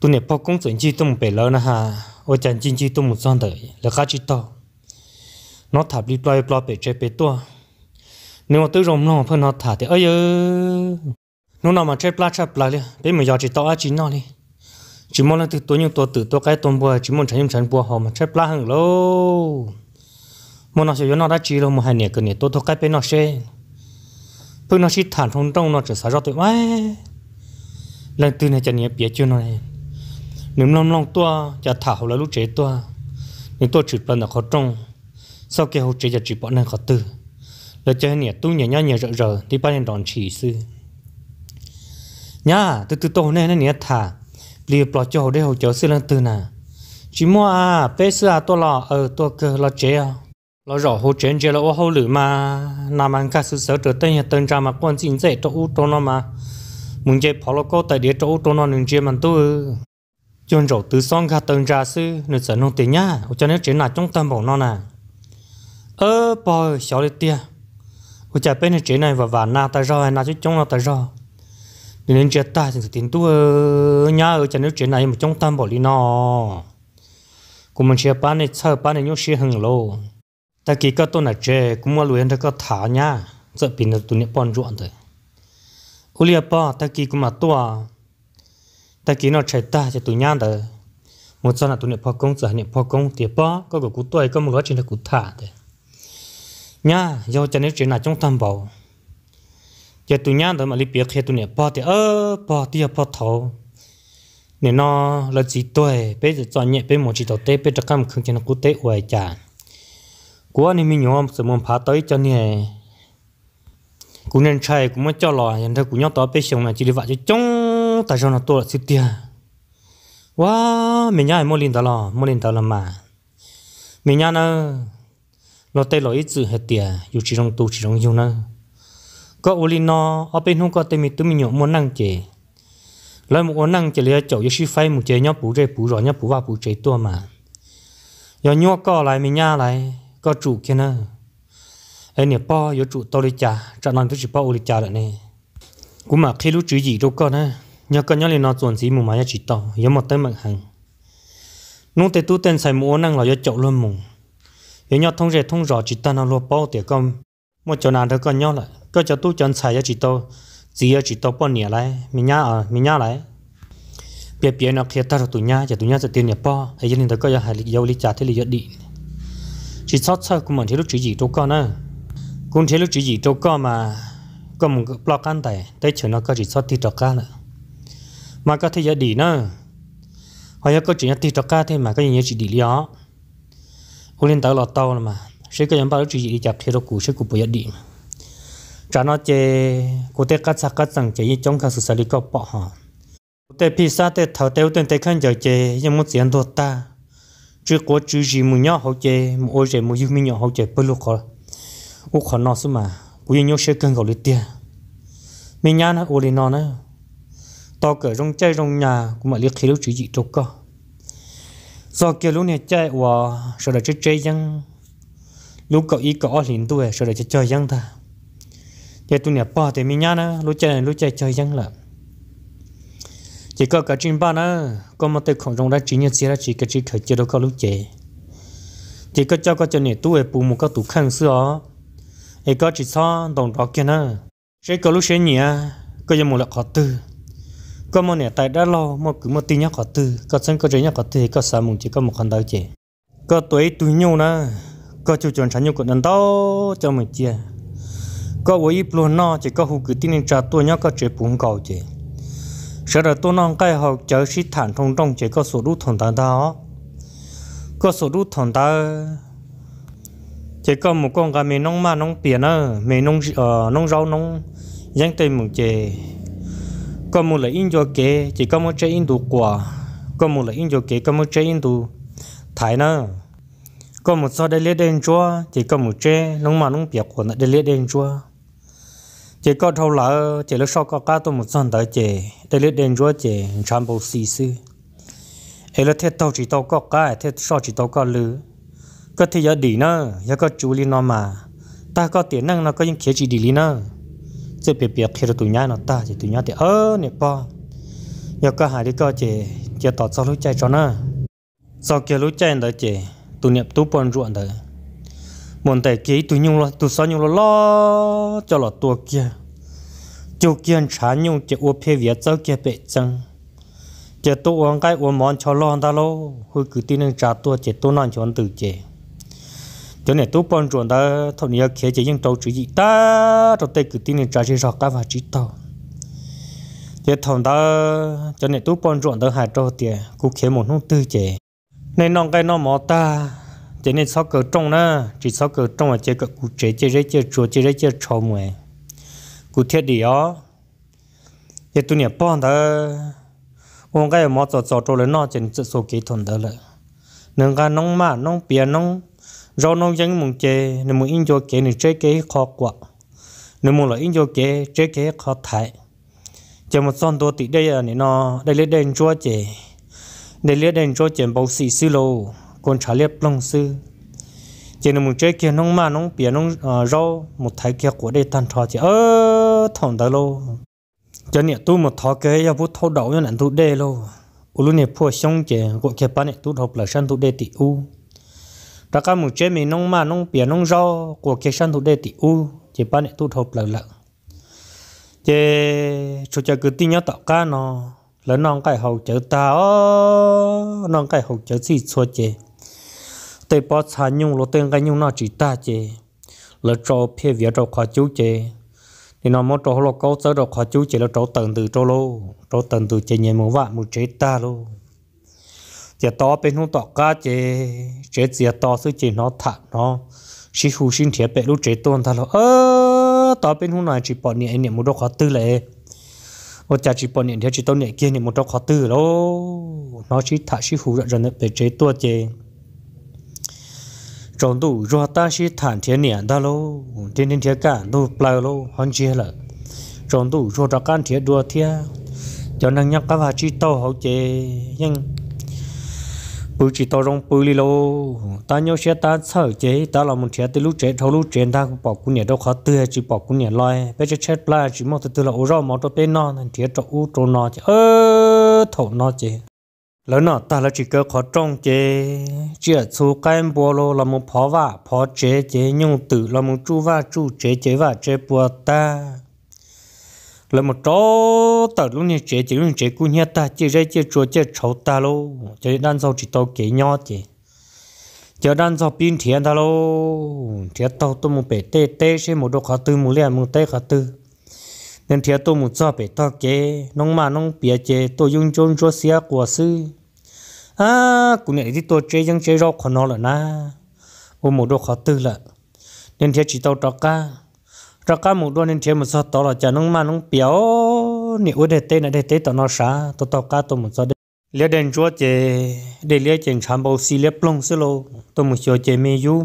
tôi nè bao công chuyện chi tôi bể lên ha ô chàng chinh chi tôi một son đời là cá chi to nó thả đi loay loay bể chơi bể tua nếu mà tôi rồng nó phân nó thả thì ơi ơi nó nào mà chơi pla chơi pla đi bây mà giờ chỉ to á chín nó đi chỉ mong là từ tối nhưng tôi từ tôi cái tôm bùa chỉ mong tránh tránh bùa họ mà chép lá hàng lô mong nó sẽ nó đã chỉ lô một hai 年个年 tôi tôi cái bên nó sẽ bên nó chỉ thản thông trong nó chỉ sao cho tôi ấy lần từ này chẳng nhớ biết chưa này, nếu lòng lòng tua, chả thảo là lúc chế tua, nếu tua chỉ bên là khó trong sau kia hồ chế chả chỉ bọn này khó tư, là chơi nhẹ tu nhẹ nhá nhẹ rợ rợ thì ba nên đòn chỉ sư nhá từ từ tôi này nó nhẹ thả li bỏ cho hồ đế hồ chỗ sư lăng tư nà chỉ mua à bé sư à tôi lò ở ờ, tôi cơ lò chế à lò rõ hồ chế chế là ô hồ lử mà nằm ăn cá sư sở trở tên hiện tên ra mà quan chính dễ cho u tô nó mà muốn chế bỏ lò cô tại địa cho u tô nó nương chế mình tôi chôn rổ từ xong cả tên ra sư nên sở nông tiền nhá cho nên chế là trong tâm bỏ nó nà ơ bò xóa đi tia ủa chả bên chế này và và na ta rồi na chứ chúng nó ta rồi nên chết ta thì tiền tu nhá ở trên nước chuyện này một trong tâm bảo đi nó cũng mình chia bán này chơi bán này nhốt chia hưng lô ta kỳ các tôi là chơi cũng mà luyện được các thả nhá giờ pin là tụi nó bòn ruộng thôi ô liệt ba ta kỳ cũng mà tua ta kỳ nó chơi ta cho tụi nhá thôi một số là tụi nó phô công giờ nó phô công thì ba có cái cú tuổi có một gói chuyện là cú thả thôi nhá do trên nước chuyện này trong tâm bảo giờ tụi nhau đó mà lấy biết khi tụi này bỏ thì ơ bỏ thì bỏ thâu, nên nó là chỉ tuổi bây giờ cho nhẹ bây một chỉ đầu tê bây giờ cam không cho nó cú tê hoài chả của nên mình nhom sớm muốn phá tới cho nè cú nên chạy cũng mới cho lò nhận ra cú nhau tao bây xong là chỉ đi vạ cho chống tại sao nó tôi là sự tiền wow mình nhá mua linh tao lò mua linh tao làm mà mình nhá nó lo tê lo ít sự hết tiền dù chỉ trong tu chỉ trong yêu nữa có uli nó ở bên không có tên mình tụi mình nhộn muốn năng chế lấy một năng chế lấy chỗ yêu sư phai một chế nhau bù chế bù rồi nhau bù vào bù chế tua mà giờ nhau có lại mình nhá lại có chủ kia nữa ấy nè po yêu chủ tôi đi trả trả nó tôi chỉ po uli trả lại nè cũng mà khi lúc chữ gì đâu có nữa nhớ có nhớ lên nó chuẩn gì mà mà nhớ chỉ tao nhớ một tới mạng hàng nông tế tu tên xài mua năng là do chậu luôn mùng nhớ nhau thông rệt thông rõ chỉ ta nó lo bao tiền công một chỗ nào đó có nhau lại có cho tu chân xài cho chị tôi chỉ ở chỉ tôi bao nhiêu lại mình nhà ở mình nhà lại bia bia nó khi ta rồi tụi nhá chỉ tụi nhá sẽ tiền nhà bao ấy cho nên tôi có giờ hai lý do lý trả thế lý do đi chỉ sót sót cũng mình thấy lúc chỉ gì đâu con nữa cũng thấy lúc chỉ gì đâu con mà có một block ăn tại tới chỗ nó có chỉ sót thì trọc ca nữa mà có thể giờ đi nữa hay có chỉ nhá thì trọc ca thế mà có gì nhớ chỉ đi lý đó cũng lên tới lọt tàu mà sẽ có những bao lúc chỉ gì đi chặt thì đâu cũ sẽ cũ bây giờ đi trả nó chê cô tê cắt sạc cắt rằng chỉ trong khả sự xử lý có bỏ họ cô tê phi sa tê thảo tê tên khăn giờ chê nhưng muốn tiền đốt ta chưa có chữ gì mu nhỏ hậu chê mu ô chê yêu mi nhỏ hậu bớt lúc khó u khó nó xí mà cô nhau sẽ cần gọi tiền mi nhá nữa to cỡ rong chơi rong nhà cũng mà liếc khi lúc chữ gì đâu có do kia lúc này chơi và sau đó chơi chơi răng lúc cậu ý cậu liền tuổi e, sau đó chơi chơi răng ta giờ tu nè bỏ thì mình nhá nè lúc chơi lúc chơi chơi chẳng là chỉ có cái chuyện ba nè có một tay khổng rồng đã chỉ nhận xí ra chỉ cái chỉ khởi chơi đâu có lúc chơi chỉ có cho có cho nè tuổi bù một cái tủ khăn xưa ấy có chỉ so đồng đó kia nè sẽ có lúc sẽ nhỉ có giờ một là khó tư có một nè tại đã lo một cứ một tin nhá khó tư có sẵn có chơi nhá khó tư có sao mùng chỉ có một con đầu chơi có tuổi tuổi nhau nè có chủ chuẩn sẵn nhau của đàn đó cho mình chia có với ít luôn nó chỉ có hụt cứ tin trả tôi nhớ có chế bún cầu chứ sợ là tôi non cái học chở sĩ thản thông trong chỉ có số đủ thằng ta đó có số đủ thằng ta chỉ có một con gà mình nong mà nong biển nữa mình nong ờ nong rau nong, giang tây một chế có một là in cho kế chỉ có một chế in đồ quả có một là in cho kế có một chế in đồ thái nữa có một số đây liệt đen chua chỉ có một chế nong mà nong biển của nó đây liệt đen chua chỉ có thâu lỡ chỉ là sau có cá tôi một son tới chỉ để lấy đèn chúa chỉ trăm bộ xì xứ ấy là thiết tàu chỉ tàu có cá thiết sau chỉ tàu có lứ có thể giờ đi nữa giờ có chú lý nó mà ta có tiền năng nó có những khía chỉ đi lý nữa chỉ biết biết khi tụi nhá nó ta chỉ tụi nhá thì ơ nè po giờ có hai đi có chỉ chỉ tỏ sau lối chạy cho nó sau kia lối chạy đó chỉ tụi niệm tú bòn ruộng tới bọn tài kế tụi nhung lo tụi sao nhung lo lo cho lo tua kia chú kiên chán nhung chỉ ô phê việc cho kia bệ chăng chỉ tụ ông cái ô món cho lo ta lo hồi cứ tin nên trả tua chỉ tụ non cho tự chế cho nên tụ bọn chuẩn ta thọ nhớ kia chỉ những trâu chữ gì ta trâu tê cứ tin nên trả chỉ rõ ta và chỉ tao chỉ thằng ta cho nên tụ bọn chuẩn ta hai trâu tiền cũng khiến một nông tự chế nên nong cái nó mò ta cho nên sau cờ trong nè, chỉ sau cờ trong là chơi cờ cụ chế chơi chơi chơi chùa chơi chơi trò mày cụ thiết đi ó giờ tụi nhà bọn đó ông cái mót cho cho cho lên nó chỉ trên số kỹ thuật đó là nâng cái nông mà nông bia nông rau nông dân mùng chơi nên muốn in cho kế nên chơi kế khó quá nên muốn là in cho kế chơi kế khó thay, chờ một son đồ tỷ đây là nó đây là đèn chúa chơi đây là đèn chúa chơi bao xì xì lô con trả liệp lòng sư chỉ là một chơi kia nông mà nông bia nông ờ, rau một thái kia của đây tan trò chỉ ơ thằng đó lô cho nè tôi một thọ cái ya bút thâu đầu nên anh tôi đây lô u luôn nè phô xong chỉ của kia bán nè tôi học là sang tôi đây tỷ u ta cả một chơi mình nông mà nông bia nông rau của kia sang tôi đây tỷ u chỉ bán nè tôi học là lợn chỉ cho cho cứ tin nhớ tạo ca nó lớn non cái hậu chở ta ó non cái hậu chở gì xua chỉ tê bó xà nhung lô tên gai nhung nó chỉ ta chê lỡ trò phía vía trò khó chú chê thì nó mô trò lô câu tớ trò khó chú chê là trò tận từ trò lô trò tận từ chê nhẹ mô vạ mô chế ta lô chè to bên hông tọa cá chê chế chè to sư chê nó thả nó sĩ hù xin thiệt bệ lúc chế tôn ta lô ơ to bên hông này chỉ bỏ nhẹ nhẹ mô đô khó tư lệ ô chà chỉ bỏ nhẹ thiệt chỉ tôn nhẹ kia nhẹ mô đô khó tư lô nó chỉ thả sĩ hù rợn rợn bệ chế tua chê trong tủ rùa ta xí thản thiên niệm đó lô thiên thiên thiên cả đu plao lô hoàn chi là trong tủ rùa ta can thiên đua thiên cho nên nhắc các bà chi tàu hậu chế nhưng bự chỉ tàu rong bự li lô ta nhau sẽ ta sợ chế ta làm một xe từ lúc chế thâu lúc chế ta bỏ cũng nhẹ đâu khó tươi chỉ bỏ cũng nhẹ loài bây giờ chết la chỉ mong từ từ là ô rõ, mong cho tên non thiên cho u cho nó chứ ơ thổ nó chế lớn nọ ta là chỉ có khó trông chế chế chú cái bò lô là một phó vả phó chế chế nhung tử là một chú vả chú chế chế vả chế bùa ta là một chỗ tờ lúc này chế chế lúc chế cú nhát ta chế ra chế chúa chế cháu ta lô chế đàn sau chỉ tao kế nhỏ chế chế đàn sau pin thiền ta lô chế tao tôi một bể tê tê xem một đồ khó tư một liền một tê khó tư nên thiệt tôi muốn cho bé to kế nông mà nông bia chế tôi dùng chôn cho xia của sư à cũng này thì tôi chế những chế rau của nó là na ô một đồ khó tư là nên thiệt chỉ tao trọ ca trọ ca một đôi nên thiệt một số to là chả nông mà nông béo nếu ở đây tên ở đây tên tao nó xa tôi tao ca tôi muốn một số lấy đèn chúa chế để lấy chèn chăn bao xì lấy plong xí lô tôi muốn số chế mê du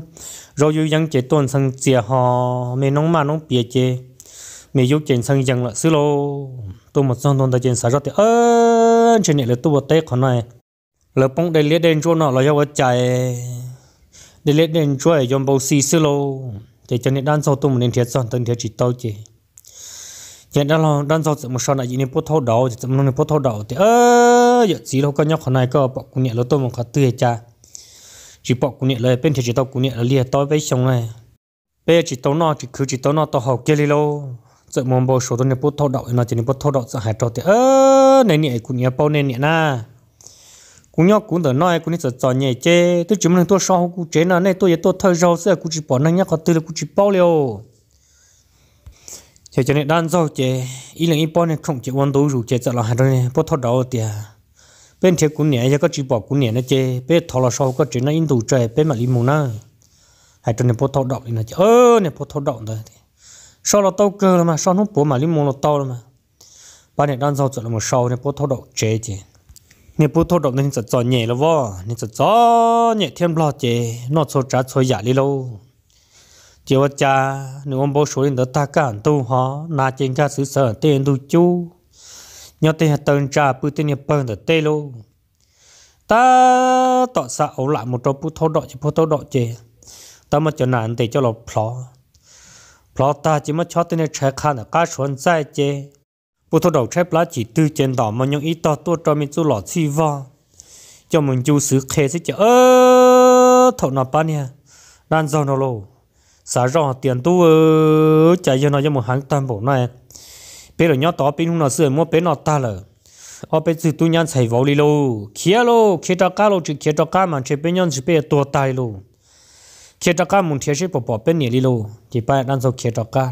rồi yêu những chế tuần sang chia họ mê nông mà nông bia chế mẹ yêu chén sang giang là xứ lô tôi một xong tôi đã chén sáng ra thì ơ trên này là tôi bật tết còn này là bông đây liệt đen chỗ nọ là yêu chạy đây liệt đen chỗ ấy dòng bầu xì xứ lô thì cho nên đan sau tôi một nên thiệt xong tôi thiệt chỉ tao chỉ hiện đang là đang sau một sau này nên bút thâu đầu thì chúng nó bút thâu đầu thì ơ giờ gì đâu có nhóc còn này có bọc cũng nhẹ là tôi một khát tươi cha chỉ bọc cũng nhẹ là bên thì chỉ tao cũng nhẹ là liệt tôi với xong này bây chỉ tao nọ chỉ cứ chỉ tao nọ tao học kia đi lâu rồi mong bố số đó này bố thâu đậu nó chỉ nên bố thâu đậu sợ hại trò thì ơ này nhẹ cũng nhẹ bao này nhẹ na cũng nhau cũng đỡ nói cũng nên sợ trò nhẹ chê tôi chỉ muốn tôi sau cũng chế nó này tôi giờ tôi thâu rau sẽ cũng chỉ bỏ nó nhá có tôi là cũng chỉ bao liều chỉ cho nên đan rau chê ý là ý bao này không chỉ quan đối rủ chê sợ là hại trò này bố thâu đậu thì à. bên thế cũng nhẹ giờ có chỉ bỏ cũng nhẹ nó chê bên thâu là sau có chế nó in đủ trời bên mà limon na hại trò này bố thâu đậu thì nó chê ơ này bố thâu đậu rồi sau là tàu cơ mà sau nó bố mà lý mông là tàu mà ba ngày đang sau chuyện là một sau này bố thâu đậu chế chứ nên bố thâu đậu nên sẽ cho nhẹ là vợ nên sẽ cho nhẹ thêm lo chế nó số trả số giả đi luôn, chiều ở cha nếu ông bố số đến đó ta cả tu họ na trên cha xứ sở tên tu chú nhớ tên hạt tần trà bự tên nhập bần tê luôn, ta tọt xạo lại một trò bút thâu đọ chỉ bút thâu đọ chế ta mà cho nàng thì cho lọc phò lo ta chỉ mất cho tên này trái khăn cá xuân sai chế bút thô đầu trái lá chỉ tư trên đỏ mà nhung ý to tua cho mình chú lọ chi vo cho mình chú xứ khê sẽ chở ơ thọ nọ ba nha đan do nó lô xả rõ tiền tu ơ chạy cho nó cho một hàng toàn bộ này bé rồi nhớ tỏ bên hôm nào xưa mua bé nọ ta lờ ở bên từ tu nhăn chạy vô đi lô kia lô kia cho cá lô chỉ kia cho cá mà chỉ bên nhăn chỉ bên tua tài lô khi đó cả muốn thiên chế bộ bộ bên này đi luôn chỉ phải đang số khi đó cả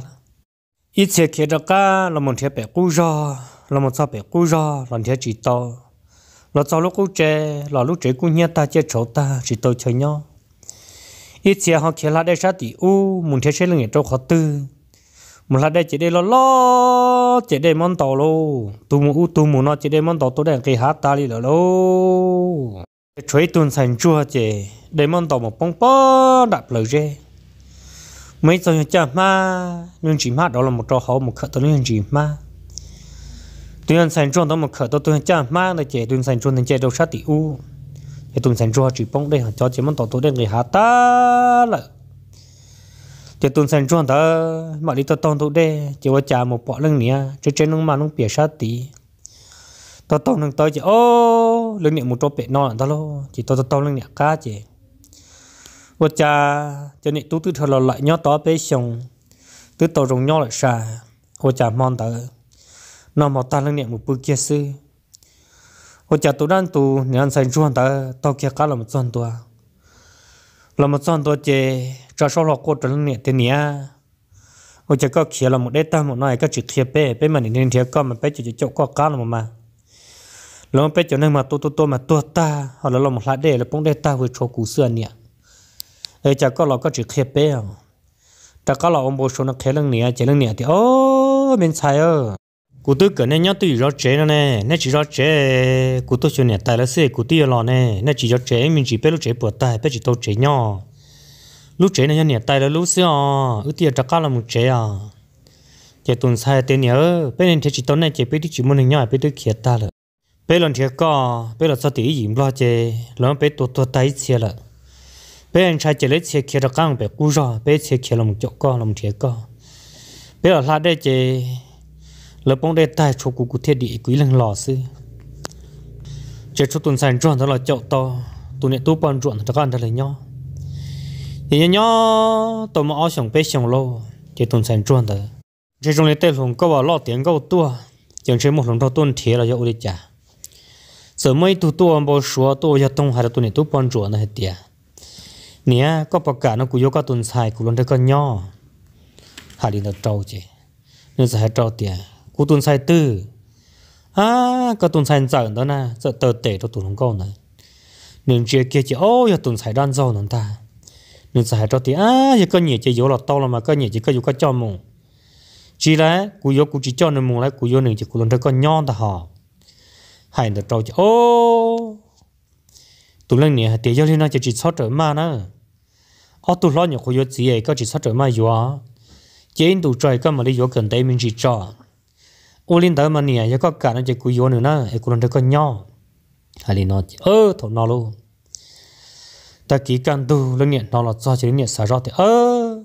ít khi khi đó cả là muốn thiết bị cũ ra là muốn sao bị cũ ra là thiết chỉ to là sau lúc cũ chế là lúc chế cũ nhát ta chế chỗ ta chỉ tôi chơi nhau ít khi họ khi là đây sát thì u muốn thiên chế là người trong khó tư muốn là đây chỉ đây lo lo chỉ đây món tàu luôn tu muốn u tu muốn nó chỉ đây món tàu tôi đang cái hát ta đi rồi chuối tuần sành chua chị để món tỏ một bông bó đạp lời rê mấy giờ chả ma nhưng chỉ ma đó là một trò hậu một khởi tôi nhưng chỉ ma tuần sành chua đó một khởi tôi tuần chả ma để chị tuần sành chua nên chị đâu sát tỷ u để tuần sành chua chỉ bóng đây cho chị món tỏ tôi đây người hạ ta là chị tuần sành chua đó mà đi tôi tông tôi đây chị qua chả một bọ lưng nha chị trên nông mà nông bìa sát tỷ tôi tông nông tới chị ô tàu lưng niệm một tô bể non đó lo chỉ tàu tàu lưng niệm cá chỉ vợ cha cho nên tú tư thờ lo lại nhớ to bể xong tư tàu rồng nhớ lại xà vợ cha mong tới nó một ta lưng niệm một bữa kia sư vợ cha tú đang tú nên sai ruộng tới tàu kia cá là một con tua là một con tua chỉ cho sau lọ cô trở lưng niệm tiền nhá vợ cha có kia là một đế tam một nói các chữ kia bể bể mà niệm thiệt con mà bể chữ chữ chỗ có cá là mà lông bé cho nên mà tôi tôi tôi mà tôi ta họ là lông lá đẻ là bông đẻ ta với chỗ cũ xưa nè ấy chả có lọ có chỉ khép bé à ta có lọ ông bố số nó khép lưng nè chỉ lưng nè mình sai ơ cụ tôi cần nên nhớ tôi rõ chế nó nè nó chỉ rõ chế cụ tôi cho nè tại là xe cụ tôi lọ nè nó chỉ rõ chế mình chỉ bé lúc chế bữa chỉ tôi chế nhỏ lúc chế này nè tại là lúc xưa à, ư tiệt chắc là một chế à chỉ tuần sai tên nhớ bên này chỉ tuần này chỉ biết chỉ muốn nhỏ biết được kia ta rồi bây lần trước có bây lần sau tí yếm lo chê lần bây tổ tổ tay chia là bây anh trai chê lấy chia kia ra căng bây cú ra bây chia kia làm chỗ có làm chia có bây là lát đây chê lần bông đây tay chỗ cụ cụ thiết địa quý lần lò sư chê chỗ tuần sản tròn đó là chỗ to tụi này tu bòn tròn các anh thật là nhau thì nhau nhau tụi mà ao xong bây xong lâu chê tuần sản tròn đó chê trong này tay lòng có bảo lo tiếng có tua chẳng chế một lòng thao tuân thế là dậu đi chả 怎么都多安不说，多要东海的多你都帮助那些点。你啊，个不干那古有个东菜，古论这个鸟，还领导着急，那是还着点，古东菜多。啊，个东菜怎的呢？这都得着多能够呢。你直接就哦，要东菜让走能打。你是还着点啊？一个年纪有了到了嘛，个年纪个有个叫梦。chỉ là cú yếu cú chỉ cho nên mua lại cú yếu nên chỉ cú lần đó có nhon ta họ hay là trâu ô tụi lần nè, tiền giao liên nó chỉ sáu trời mà nè. họ tụi lo nhiều khối gì ấy có chỉ sáu trời mà vừa chỉ in tụi trời có mà đi vừa gần đây mình chỉ cho ô linh tới mà nè giờ có cả nó chỉ cúi vừa nữa nè, ấy cũng được con nhỏ hay là nó ơ thổ nó luôn ta kỹ càng tu lần nè, nó là do chỉ lần nè xả ra thì ơ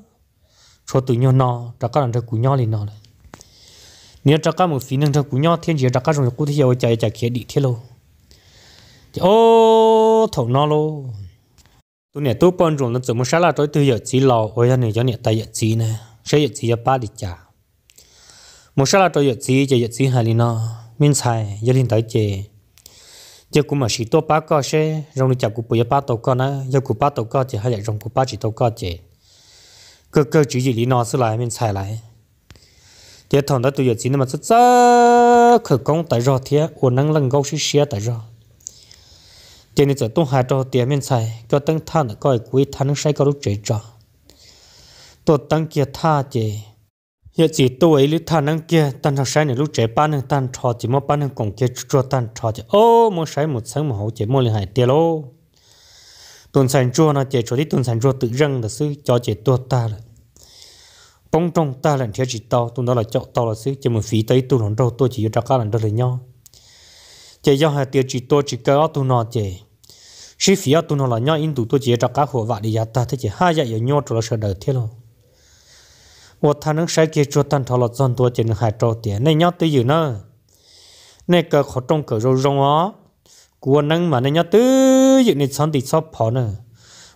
cho tụi nhau nó đã có lần được cúi nhau thì nó rồi 你要找干么肥能成姑娘，天气找干种固体要加一加开地铁喽，就哦头脑喽。tôi nè tôi quan trọng là 怎么杀了这对叶子老，我要你叫你带叶子呢，谁叶子要扒的家，我杀了这叶子就叶子还里呢，明菜要领导姐，giờ cũng mà chỉ tôi ba cái xe, rồi 你叫我不要八 đầu 个呢，要我八头个就还要让我八几头个姐，个个主意里拿出来明菜来。chế thằng đó tụi giờ chỉ nên mà rất rất khởi công tại rồi thì ổn năng lần gấu xí xía tại rồi chế này giờ tung hai trò tiền miền xài cho tăng than là coi quý than nó sai có lúc chế trò tổ tăng kia tha chế giờ chỉ tôi ấy lúc than năng kia tăng thằng sai này lúc chế ba năng tăng trò chỉ mỗi ba năng còn kia trò tăng trò chế ô mỗi sai một sáng mà hậu chế mỗi liền hai tiền lô tuần sản chua nó chế chỗ đi tuần sản chua tự răng là sư cho chế tua ta rồi bông trong ta lần theo chỉ tao tụi nó là chọn tao là xứ chỉ một phí tới tụi nó đâu tôi chỉ cho các lần đâu là nhau chỉ do hai tiêu chỉ tôi chỉ cơ tụi nó chỉ sĩ phí tụi nó là nhau in tụi tôi chỉ cho các hộ vạn đi giá ta thế chỉ hai giờ nhau cho nó sửa đời thế luôn. Và thằng nước sai kia cho tan thọ là dân tôi chỉ hai trâu tiền này nhau tới gì nữa này cái khó trong cỡ rồi rồi á, của năng mà này nhau tới gì này sáng thì sắp phỏ nữa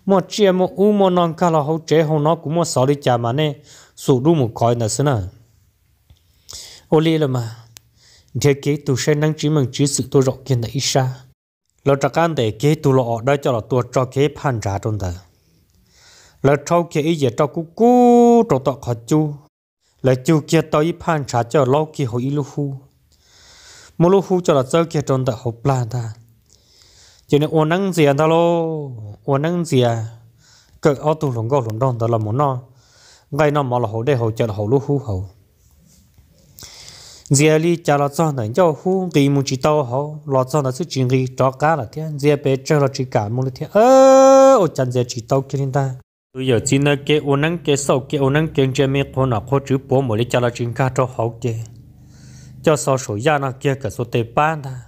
Mà chia một u một non cả là hậu chế hậu nó cũng một sáu đi chả mà này su du một coi nà sân à ô lê là mà thế kế tu sẽ năng chỉ mừng chỉ sự tu rộng kiến là ít xa lo trạc an để kế tu lọ đó cho là tu cho kế phan trả trong đời là trâu kế ý giờ trâu cú cú trong tọt khó chu là chu kia tao phan trả cho lâu kế hồi ý lu hu mua lu hu cho là chơi kế trong đời hộp plan ta cho nên ô năng gì anh ta lo ô năng gì à cực ô tu lồng gò lồng đòn đó là muốn nó ngay nó mà là hậu đây hậu chợ hậu lúa hú hậu giờ đi chả là cho nên cho hú kỳ muốn chỉ tao hậu lo cho nó sự chuyện gì cho cá là thế giờ bé chơi là chỉ cả muốn thế ơ ô chân giờ chỉ tao kia ta bây giờ chỉ nói cái ô năng cái sau cái ô năng cái chơi mấy con nào có chữ bố mà đi chả là chuyện cá cho hậu kia cho sau số gia nó kia cả số tệ ban ta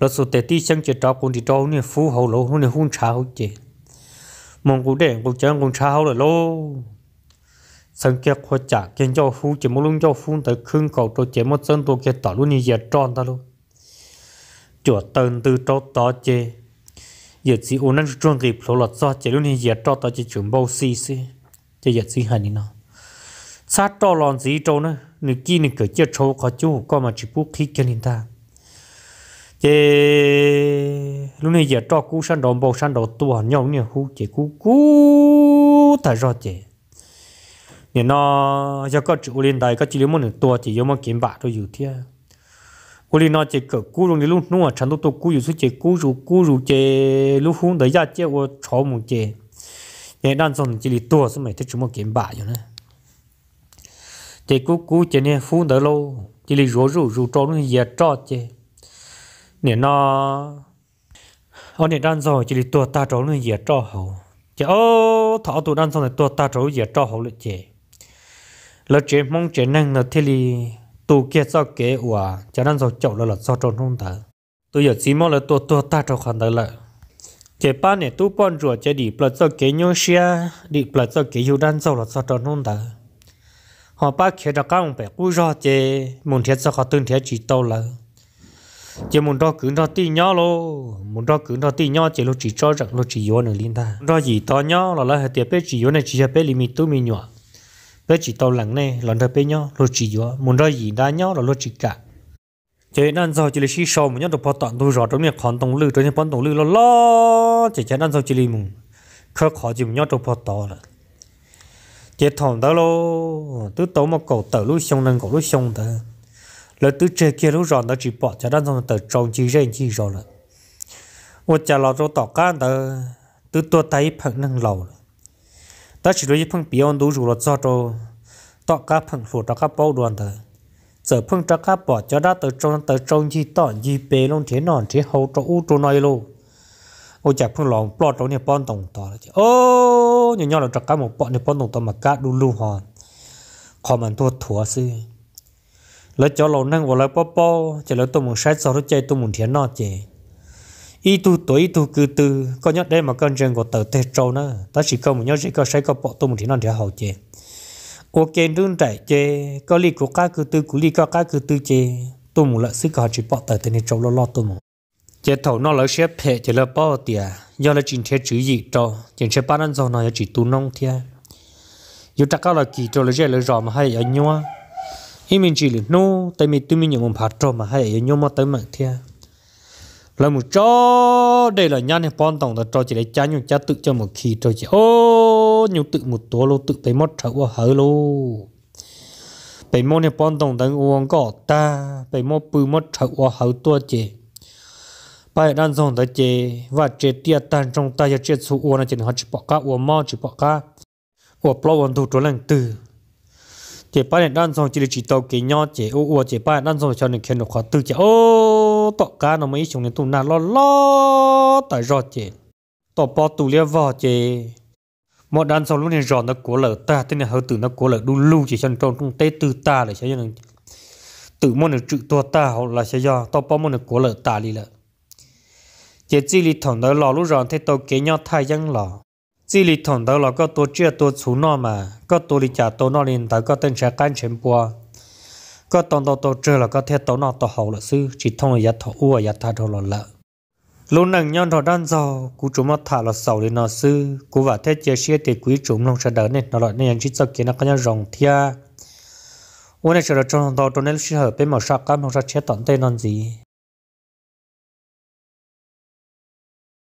là số tệ tí chẳng chỉ cho con chỉ cho nè phú hậu lỗ nè hung cháo chứ mong cũng để cũng chẳng cũng cháo rồi lô sân kia khó chả kiến cho phu chỉ một lúc cho phu tới khương cầu cho chỉ một dân tôi kia tỏ luôn như giờ tròn ta luôn chùa tân từ trâu tỏ chế giờ chỉ ôn năng tròn kịp lộ lọt do chế luôn như giờ tròn ta chỉ chuẩn bao xì xì chỉ giờ chỉ hành nào sát trò lòn gì trâu nữa nửa kia nửa cửa chia trâu khó chú có mà chỉ bút khí kia nên ta chế luôn như giờ trò cú săn đồng bầu săn đầu tua nhau nhiều phu chế cú cú ta rồi chế 你那要个主领带个几两么能多，几两么金把都有天。我哩那这个古龙的路弄啊，成都多古有出这古如古如这路红的呀，这我草木这，你那种这里多是没得这么金把有呢。这古古今年红的喽，这里弱肉肉招人也招这，你那。ở nền đan rồi chỉ là tua ta trâu nó dễ cho hậu chỉ ở thọ tụ đan rồi tua ta trâu dễ cho hậu lại chỉ lỡ chuyện mong chuyện năng là thế li tu kia sao kế của cho nên rồi chậu là lật sao trốn không thở tôi giờ chỉ mong là tôi tôi ta cho khoản đó là chế ba này tu bọn rùa chế đi bật sao kế nhau xia đi bật sao kế yêu đan sao lật sao trốn không thở họ ba kia đã cao bẻ cú ra chế một thiết sao khó tương thiết chỉ tàu là chế một đó cứng đó tí nhau, lô muốn đó cứng đó tí nhỏ chế lô chỉ cho rằng lô chỉ yếu nữa liên ta đó gì to nhỏ là là hệ tiệp chỉ yếu này chỉ cho bé limi tu mi nhọ rồi chỉ tàu lặng này lần đầu bên nhau rồi chỉ gió muốn ra gì đa nhau là rồi chỉ cả chế nan sau chỉ là xí sầu muốn nhau được bắt tận tôi rõ trong miệng khẩn tông lư trong miệng bắn tông lư lo lo chế chế nan sau chỉ là mùng khó khó chỉ muốn nhau được bắt tàu là chế thòng đó lo tứ tàu mà cổ tàu lú sông nâng cổ lú sông đó là tứ chế kia lú rõ đó chỉ bỏ chế nan sau tàu trồng chỉ riêng chỉ rõ là một chả lọ cho tỏ can đó tứ tua tay phẳng nâng lầu ta chỉ đối phăng biểu đủ rủ cho do trâu tọ cá phăng phủ tọ cá bao đoàn thờ giờ phăng tọ cá bỏ cho đã tới trong tới trong gì tọ gì bề long thế nòn thế hậu trâu u trâu này luôn. ôi chả phăng lòng bỏ trâu nè bón tổng tọ là chứ ô nhỏ nhỏ là tọ cá một bọn nè bón tổng tọ mà cá đu lu hòn khó mà thua thua sư lấy cho lâu năng vào lấy bao bao chỉ lấy tụi mình sai sau đó chạy tụi mình thế nọ chơi ý tu tuổi tu cư tư có nhớ đây mà con rừng của tờ tê trâu nữa ta chỉ không nhớ chỉ có sẽ có bộ tu một thì nó để hậu chế ok đương đại chế có ly của cá cư tư của ly có cá cư tư chế tu một lợi sức họ chỉ bộ tờ tê trâu lo lo tu một chế thầu nó lấy xếp hệ chế là bao tiền do là chính thế chữ gì cho chính thế bán ăn do này chỉ tu nông thia dù chắc là kỳ cho là chế là rõ mà hay ở nhau ý mình chỉ là nô tại mình tụi mình nhận một phát trâu mà hay ở nhau mà tới mạng thia là một cho đây là nhân hàng bọn tổng là cho chỉ để cha nhung cha tự cho một khi cho chỉ ô nhung tự một tổ lô tự tới mất thấu hở lô bị mô này bọn tổng đánh uống cỏ ta bảy mô bự mất thấu hở tua chỉ bài đan dòng tới chế và chế tiệt tan trong ta cho chế su uống là chỉ họ chỉ bỏ cá uống mau chỉ bỏ cá uống bao uống đủ chỗ lành từ chế bài đan dòng chỉ để chỉ tàu kỳ nhau chế uống chế bài đan dòng cho nên khen được khó từ chế ô lô cá nó mới chúng nên tụ nà lo lo tại rọ chê tọt bò tụ lia vò chê một đàn sau lúc này rọ nó cố lở ta thế này hơi từ nó cố lở đu lưu chỉ chân trong trong tê từ ta để sẽ cho nên tự môn được chữ tua ta hoặc là sẽ do tọt bò môn được cố lở ta đi lợ chế chỉ lì thằng đó lò lúc rọ thế tàu kế nhau thay dân lò chỉ lì thằng đó lò có tổ chia tổ chú nó mà có tổ lì trả tổ nó liền tới có tên sẽ can chém bùa có tông tông tông chơi là có thể tấu nọ tàu hậu là sư chỉ thông là giá thọ u giá thà thọ là lợ lúc nằng nhon thọ đan giò cú chúng nó thả là sầu lên nó sư cú và thế chia sẻ thì quý chúng long sẽ đỡ nên nó lại nên chỉ cho kiến nó có nhau rồng thia u này sẽ là trong tàu trong này sẽ hợp bên màu sắc cam màu sắc chết tận tên non gì